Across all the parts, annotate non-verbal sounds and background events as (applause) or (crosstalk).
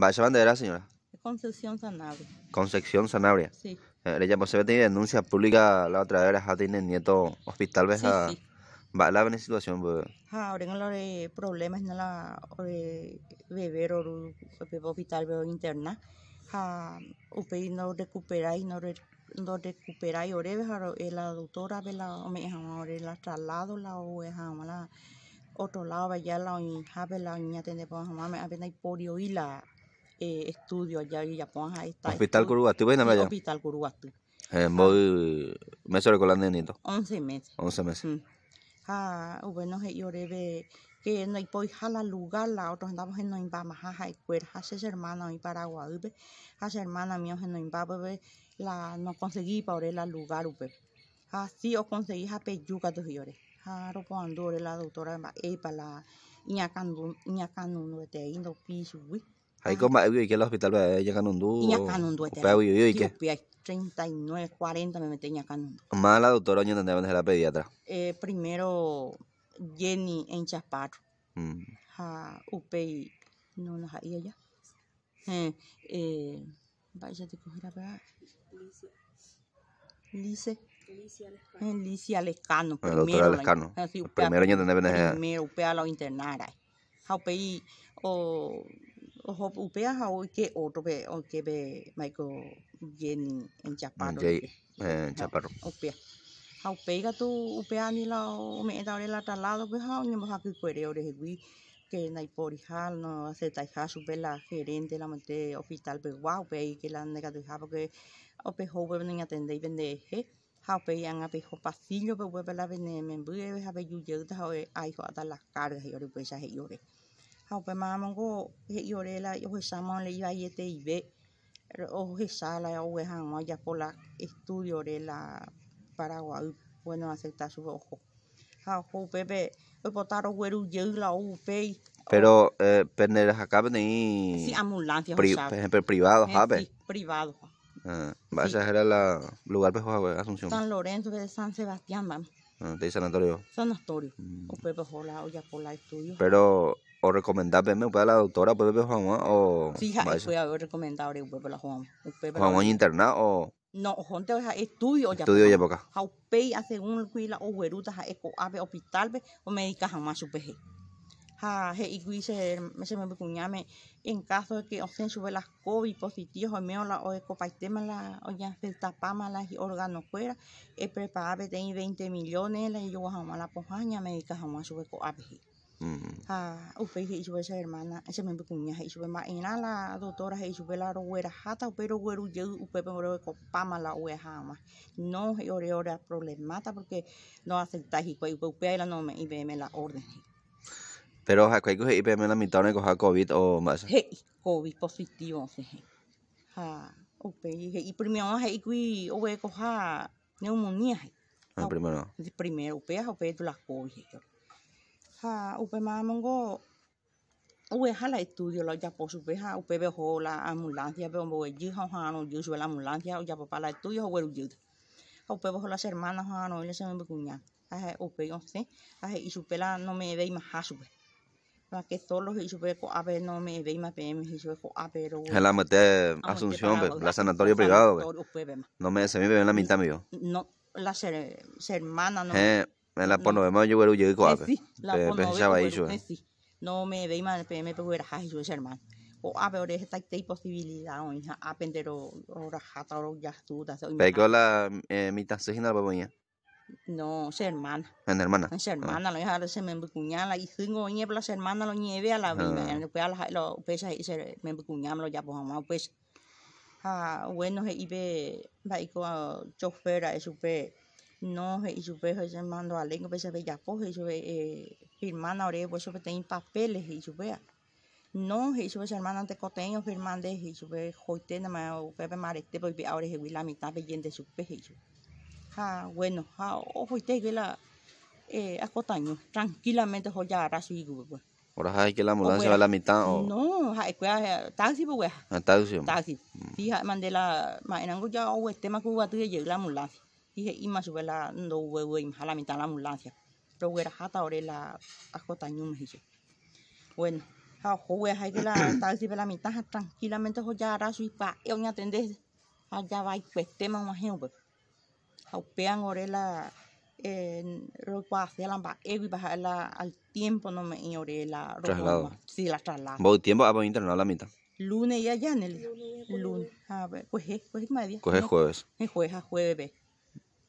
¿Va de Bandera, señora. Concepción Sanabria. Concepción Sanabria. Sí. Ella eh, tenido denuncia pública la otra vez ya tiene nieto hospital vez sí, a ah, sí. va la buena situación pues. Ah, ahora no los eh, problemas en la eh, beber o hospital veo interna. Ah, no recupera no no recupera y ahora la doctora ve la me ahora la traslado la o la otro lado allá la hija ve la niña tiene pues mamá me apenas por la eh, estudio allá en Japón. Ahí está. Hospital Curuguatú, ven allá. Hospital Curuguatú. Eh, voy, me sobre con la nenito. 11 meses. 11 meses. Mm. Ah, bueno, yo rebe que no hay por jala lugar, la otra andamos en no imbama, jaja, y cuer, hermana mi Paraguay, upe, haces hermana mía en no la no conseguí para la lugar, upe. Así o conseguí a peyuca dos llores. Jaro cuando la doctora, para la ñacanuno, te indo piso, upe. Haiko ah. ma'ewi que el hospital ve ñakanundu. Ñakanundu este. Pewi y que. 39, 40 me metí ¿Cómo Más la doctora ¿Dónde ¿no? van la pediatra. Eh, primero Jenny en Chaparro. Mm. Ha upi no nos ha ido ya. Eh, eh vaya te cogerá para Lice. Licia Lescano. Eh, la doctora Lescano. Primero eh, oña es la pediatra? Primero upi a la internara. Ha upei o ha hau ke pe? o kebe maiko geni en chaparro. Jai en eh, chaparro. Opea. Hau pega tu upea ni la me da ore la talado pe ha ni moja ki cuere ore gui que nai pori hal no hace tai ha supe la gerente la monte hospital pe guau pe que la nega tu ha porque pe hau pe ni atende y vende he. Hau pe yang pasillo pe webe la vende me mbue ha pe yu yu ta ai ho ata las cargas y ore pues ya ore. Haupemamang ko he iore la yo he sama le y te ibe o he sala o he hangwa ya por estudio de la Paraguay bueno aceptar su ojo. hau ojo pepe o potaro güero la o Pero eh penderes acá ni Sí, ambulancia, pri, por ejemplo, privado, ¿sabes? Eh, sí, privado. Ah, vaya sí. era la lugar pues Asunción. San Lorenzo de San Sebastián, vamos. Ah, te San Antonio. San Antonio. Mm. O pepe jola o ya por estudio. Pero o me para la doctora puede ver Juan o sí ya fue haber recomendado pues por la Juan Juan internado o no jonte o estudio ya estudio ya poca ha usted hace un cuida o hueruta a eco ave hospital o médica jamás supeje ha he y cuida me se me cuñame en caso de que osen sube las covid positivos o menos la o eco tema la o ya se tapa mala y órganos fuera es preparable tiene 20 millones la yo jamás la pojaña médica jamás sube co peje ha upe he ichu esa hermana ese me bukunya he ichu ma ina la doctora he ichu la roera hata pero güero ye upe pero ko pama la ue hama no he ore ore problemata porque no acepta hi ko upe la no me ibe me la orden pero ha ko he ibe me la mitad ko ha covid o más he covid positivo se he ha upe he y primero he ikui oe ko ha neumonía he ah, primero primero upe ha upe tu la covid ha upemamongo uwe hala estudio lo ya por supe ha upe beho la ambulancia be ombo yi ha ha no la ambulancia ya papá la estudio o yu upe beho las hermanas ha no le se me cuña ha upe yo sí ha y supe la no me ve más ha supe la que solo y supe ko ave no me ve más pm y supe a ave ro la mate asunción be pues, la sanatorio privado pues. be no me se me ve la mitad mío no la ser hermana no me la be ma yo güero eh, yo ko ape. Be ya va yo. No me ve ma pe me pe güera ha yo hermano. O ape ah, ore esta te posibilidad ah, o hija apendero ahora hasta ora ya tú ta. la eh, mitad ta se hina ba No, es hermana. En hermana. En hermana, lo hija ese me cuñala y cinco oñe la hermana lo nieve a la ah. vida. En después a la lo pesa y se me cuñam lo ya pues ama pues. Ah, bueno, y ve va y ko chofera es super pues, no veo rejuve chamando a língua para ver japô rejuve firmando a orelha para tem papel rejuve não rejuve chamando te cotenho firmando rejuve hoite na más o pepe marete para ver ahora orelha rejuve lá mitad pedindo chupe rejuve ha bueno ha hoy hoite que la eh, a tranquilamente tranquilamente ya hará su pues Ahora hay que la mudanza va a la mitad o no hay eh, que taxi pues ah, taxi taxi mm. sí mandé la ma en ango ya o este más cuba va a la mudanza hihe ima juela ndo la mitad la ambulancia pero wera hasta ore la ajota me dije bueno ja jowe hay que la (clears throat) si ve la mitad tranquilamente joya ara su ipa e a tendés allá va y cuestema un ajeno ja upean ore la ropa hacia la evi baja la al tiempo no me ore la ropa si la traslado voy tiempo ah, a voy internado la mitad lunes y allá en el lunes a ver pues es pues es media pues es jueves es jueves a jueves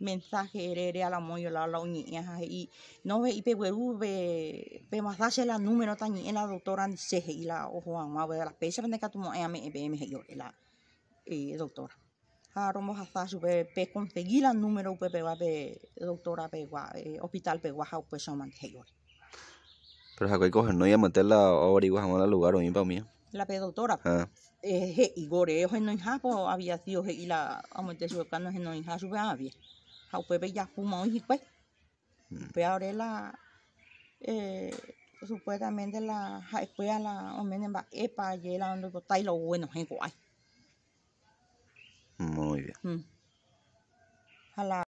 mensaje erere a la moyo la la uñiña y no ve y pegueru ve pe masaje la número tañi en la doctora se y la ojo a ma ve la pesa vende que tu ame e bm yo la eh, doctora ha romo hasta su pe pe conseguir la número pe pe va pe doctora pe va eh, hospital pe va ha pe so man yo pero ha que coger no ya meterla averiguar al lugar o pa mía la pe doctora ah eh, he, igore, ojo eh, en no pues, había sido y la amonte su cano en no injapo había ah, học về bây giờ cũng mới hít quách bây đấy là supuestamente la escuela la o menos va epa y la donde está y lo bueno es guay muy bien mm. a la